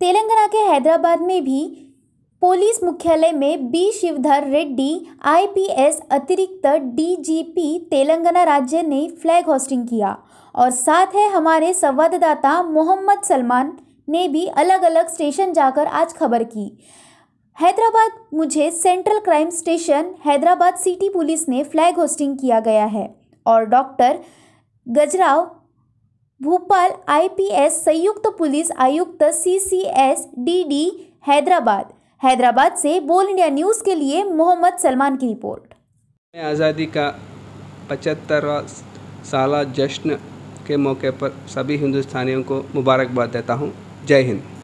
तेलंगाना के हैदराबाद में भी पुलिस मुख्यालय में बी शिवधर रेड्डी आईपीएस अतिरिक्त डीजीपी तेलंगाना राज्य ने फ्लैग होस्टिंग किया और साथ है हमारे संवाददाता मोहम्मद सलमान ने भी अलग अलग स्टेशन जाकर आज खबर की हैदराबाद मुझे central crime station Hyderabad city police ने फ्लैग होस्टिंग किया गया है और डॉक्टर गजराव भोपाल आईपीएस संयुक्त पुलिस आयुक्त C C S D D Hyderabad Hyderabad से बोल इंडिया न्यूज़ के लिए मोहम्मद सलमान की रिपोर्ट आज़ादी का पचहत्तरवा साल जश्न के मौके पर सभी हिंदुस्तानियों को मुबारकबाद देता हूँ जय हिंद